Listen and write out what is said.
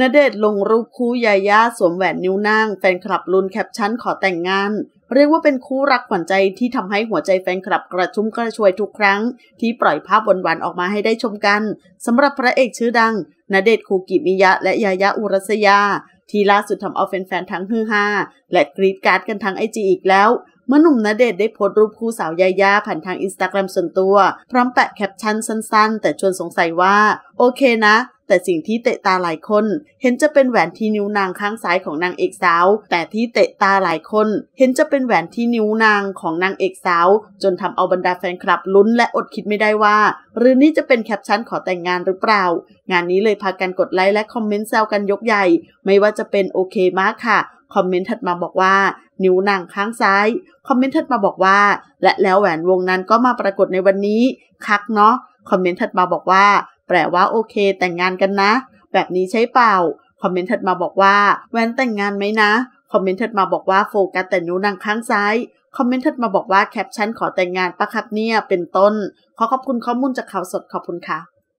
ณเดชลงรูปคู่ยาย่าสวมแหวนนิ้วนางแฟนคลับลุนแคปชั่นขอแต่งงานเรียกว่าเป็นคู่รักขวัญใจที่ทำให้หัวใจแฟนคลับกระชุ่มกระชวยทุกครั้ง ที่ปล่อยภาพหวานๆออกมาให้ได้ชมกัน สำหรับพระเอกชื่อดังณเดชคูกิมิยะและยายาอุรัสยา ที่ล่าสุดทำเอาแฟนๆทั้งฮือฮาและกรีดการ์ดกันทั้งไอจีอีกแล้วเมื่อหนุ่มณเดชได้โพสต์รูปคู่สาวยายาผ่านทางอินสตาแกรมส่วนตัวพร้อมแปะแคปชั่นสั้นๆ แต่ชวนสงสัยว่า โอเคนะแต่สิ่งที่เตะตาหลายคน เห็นจะเป็นแหวนที่นิ้วนางข้างซ้ายของนางเอกสาว แต่ที่เตะตาหลายคน เห็นจะเป็นแหวนที่นิ้วนางของนางเอกสาว จนทำเอาบรรดาแฟนคลับลุ้นและอดคิดไม่ได้ว่า หรือนี่จะเป็นแคปชั่นขอแต่งงานหรือเปล่างานนี้เลยพากันกดไลค์และคอมเมนต์แซวกันยกใหญ่ ไม่ว่าจะเป็นโอเคมากค่ะคอมเมนต์ถัดมาบอกว่า นิ้วนางข้างซ้ายคอมเมนต์ถัดมาบอกว่าและแล้วแหวนวงนั้นก็มาปรากฏในวันนี้คักเนาะคอมเมนต์ถัดมาบอกว่าแปลว่าโอเค แต่งงานกันนะ แบบนี้ใช่เปล่า คอมเมนต์ถัดมาบอกว่าแว้นแต่งงานไหมนะคอมเมนต์ถัดมาบอกว่าโฟกัสแต่นูนางข้างซ้ายคอมเมนต์ถัดมาบอกว่าแคปชั่นขอแต่งงานปะครับเนี่ยเป็นต้นขอขอบคุณข้อมูลจากข่าวสดขอบคุณค่ะ